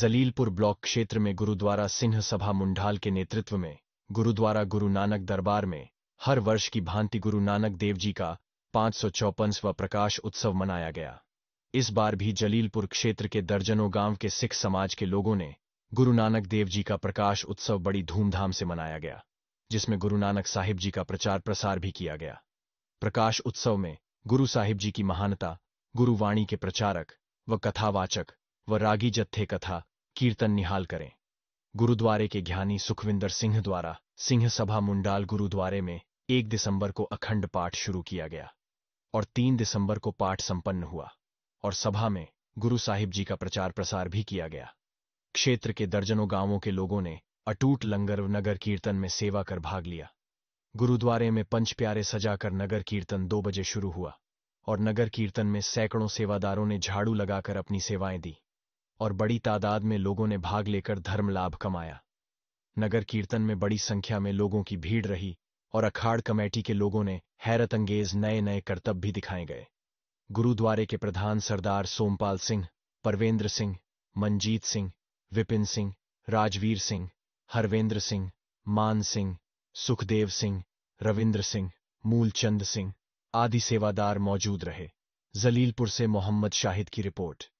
Jalilpur block क्षेत्र में गुरुद्वारा सिंह सभा मुंडाल के नेतृत्व में गुरुद्वारा गुरु नानक दरबार में हर वर्ष की भांति गुरु नानक देव जी का पांच व प्रकाश उत्सव मनाया गया इस बार भी जलीलपुर क्षेत्र के दर्जनों गांव के सिख समाज के लोगों ने गुरु नानक देव जी का प्रकाश उत्सव बड़ी धूमधाम से मनाया गया जिसमें गुरु नानक साहिब जी का प्रचार प्रसार भी किया गया प्रकाश उत्सव में गुरु साहिब जी की महानता गुरुवाणी के प्रचारक व कथावाचक व रागी जत्थे कथा कीर्तन निहाल करें गुरुद्वारे के ज्ञानी सुखविंदर सिंह द्वारा सिंह सभा मुंडाल गुरुद्वारे में एक दिसंबर को अखंड पाठ शुरू किया गया और तीन दिसंबर को पाठ संपन्न हुआ और सभा में गुरु साहिब जी का प्रचार प्रसार भी किया गया क्षेत्र के दर्जनों गांवों के लोगों ने अटूट लंगर नगर कीर्तन में सेवा कर भाग लिया गुरुद्वारे में पंच प्यारे सजाकर नगर कीर्तन दो बजे शुरू हुआ और नगर कीर्तन में सैकड़ों सेवादारों ने झाड़ू लगाकर अपनी सेवाएं दी और बड़ी तादाद में लोगों ने भाग लेकर धर्म लाभ कमाया नगर कीर्तन में बड़ी संख्या में लोगों की भीड़ रही और अखाड़ कमेटी के लोगों ने हैरत अंगेज नए नए करतब भी दिखाए गए गुरुद्वारे के प्रधान सरदार सोमपाल सिंह परवेंद्र सिंह मनजीत सिंह विपिन सिंह राजवीर सिंह हरवेंद्र सिंह मान सिंह सुखदेव सिंह रविंद्र सिंह मूलचंद सिंह आदि सेवादार मौजूद रहे जलीलपुर से मोहम्मद शाहिद की रिपोर्ट